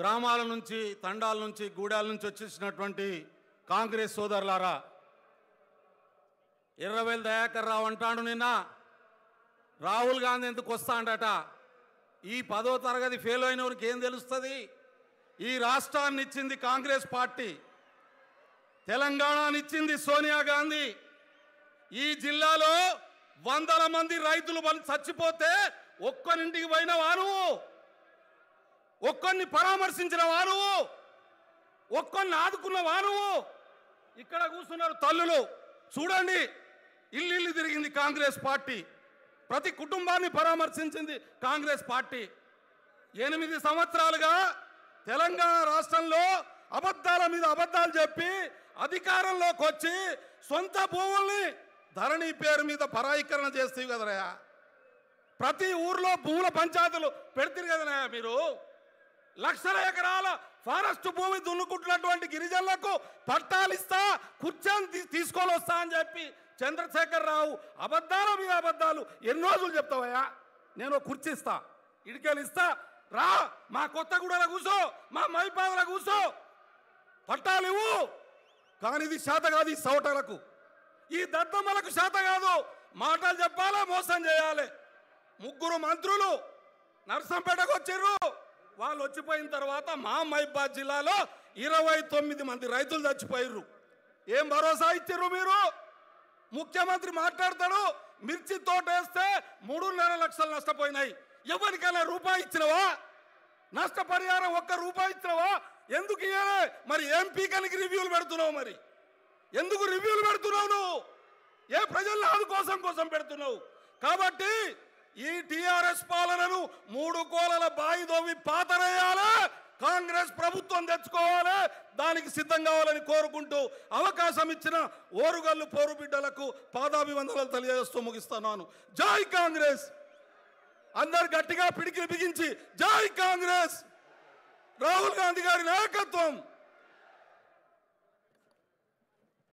గ్రామాల నుంచి తండాల నుంచి గూడాల నుంచి వచ్చేసినటువంటి కాంగ్రెస్ సోదరులారా ఎర్రవేల దయాకర్ రావు అంటాడు నిన్న రాహుల్ గాంధీ ఎందుకు అంటట ఈ పదో తరగతి ఫెయిల్ అయిన వారికి ఏం తెలుస్తుంది ఈ రాష్ట్రాన్ని ఇచ్చింది కాంగ్రెస్ పార్టీ తెలంగాణని ఇచ్చింది సోనియా గాంధీ ఈ జిల్లాలో వందల మంది రైతులు చచ్చిపోతే ఒక్కరింటికి పోయిన వారు ఒక్కొని పరామర్శించిన వారు ఒక్కొన్ని ఆదుకున్న వారు ఇక్కడ కూర్చున్నారు తల్లులు చూడండి ఇల్లు ఇల్లు తిరిగింది కాంగ్రెస్ పార్టీ ప్రతి కుటుంబాన్ని పరామర్శించింది కాంగ్రెస్ పార్టీ ఎనిమిది సంవత్సరాలుగా తెలంగాణ రాష్ట్రంలో అబద్ధాల మీద అబద్ధాలు చెప్పి అధికారంలోకి వచ్చి సొంత భూముల్ని ధరణి పేరు మీద పరాయీకరణ చేస్తే కదరయా ప్రతి ఊర్లో భూముల పంచాయతీలు పెడతారు కదనయా మీరు లక్షల ఎకరాల ఫారెస్ట్ భూమి దున్నుకుంటున్నటువంటి గిరిజనులకు పట్టాలిస్తా కుర్చీని తీసుకొని వస్తా అని చెప్పి చంద్రశేఖర్ రావు అబద్ధాల మీద అబద్ధాలు ఎన్ని రోజులు చెప్తావయ్యా నేను కుర్చీ ఇస్తా రా మా కొత్తగూడలో కూర్చో మా మైపాదల కూర్చో పట్టాలు ఇవ్వు కానీ ఇది శాత కాదు ఈ సౌటలకు ఈ దద్దమ్మలకు శాత కాదు మాటలు చెప్పాలా మోసం చేయాలి ముగ్గురు మంత్రులు నర్సంపేటకు వచ్చిర్రు వాళ్ళు వచ్చిపోయిన తర్వాత మా మహిబాద్ జిల్లాలో ఇరవై తొమ్మిది మంది రైతులు చచ్చిపోయారు ఏం భరోసా ఇచ్చారు మీరు ముఖ్యమంత్రి మాట్లాడతాడు మిర్చి తోట వేస్తే మూడున్నర లక్షలు నష్టపోయినాయి ఎవరికైనా రూపాయి ఇచ్చినవా నష్టపరిహారం ఒక్క రూపాయి ఇచ్చినవా ఎందుకు ఇవ్వలే మరి ఏం పీకనికి రివ్యూలు పెడుతున్నావు మరి ఎందుకు రివ్యూలు పెడుతున్నావు నువ్వు ఏ అది కోసం కోసం పెడుతున్నావు కాబట్టి ఈ టిఆర్ఎస్ పాలనను మూడు కోలల బాయి పాతరేయాలా కాంగ్రెస్ ప్రభుత్వం తెచ్చుకోవాలి దానికి సిద్ధం కావాలని కోరుకుంటూ అవకాశం ఇచ్చిన ఓరుగల్లు పోరు బిడ్డలకు పాదాభివందనలు తెలియజేస్తూ ముగిస్తున్నాను జై కాంగ్రెస్ అందరు గట్టిగా పిడికి బిగించి జై కాంగ్రెస్ రాహుల్ గాంధీ గారి నాయకత్వం